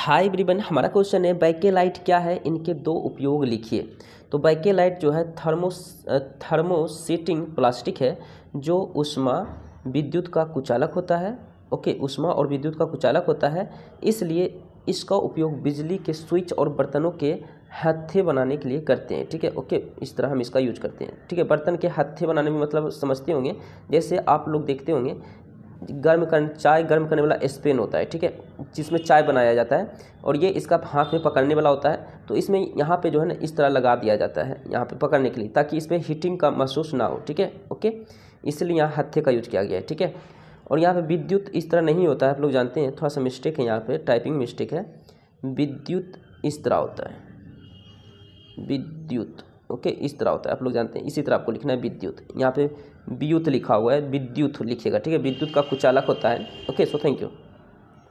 high ब्रिबन हमारा question है बैके light क्या है इनके दो उपयोग लिखिए तो बैके लाइट जो है थर्मो थर्मोसीटिंग प्लास्टिक है जो उष्मा विद्युत का कुचालक होता है ओके उष्मा और विद्युत का कुचालक होता है इसलिए इसका उपयोग बिजली के स्विच और बर्तनों के हत्थे बनाने के लिए करते हैं ठीक है ओके इस तरह हम इसका यूज करते हैं ठीक है बर्तन के हत्थे बनाने में मतलब समझते होंगे जैसे आप लोग देखते होंगे गर्म कर चाय गर्म करने वाला स्पेन होता है ठीक है जिसमें चाय बनाया जाता है और ये इसका हाथ में पकड़ने वाला होता है तो इसमें यहाँ पे जो है ना इस तरह लगा दिया जाता है यहाँ पे पकड़ने के लिए ताकि इसमें हीटिंग का महसूस ना हो ठीक है ओके इसलिए यहाँ हत्थे का यूज किया गया है ठीक है और यहाँ पर विद्युत इस तरह नहीं होता है आप लोग जानते हैं थोड़ा सा मिस्टेक है यहाँ पर टाइपिंग मिस्टेक है विद्युत इस तरह होता है विद्युत ओके इस तरह होता है आप लोग जानते हैं इसी तरह आपको लिखना है विद्युत यहाँ पे विद्युत लिखा हुआ है विद्युत लिखिएगा ठीक है विद्युत का कुचालक होता है ओके सो थैंक यू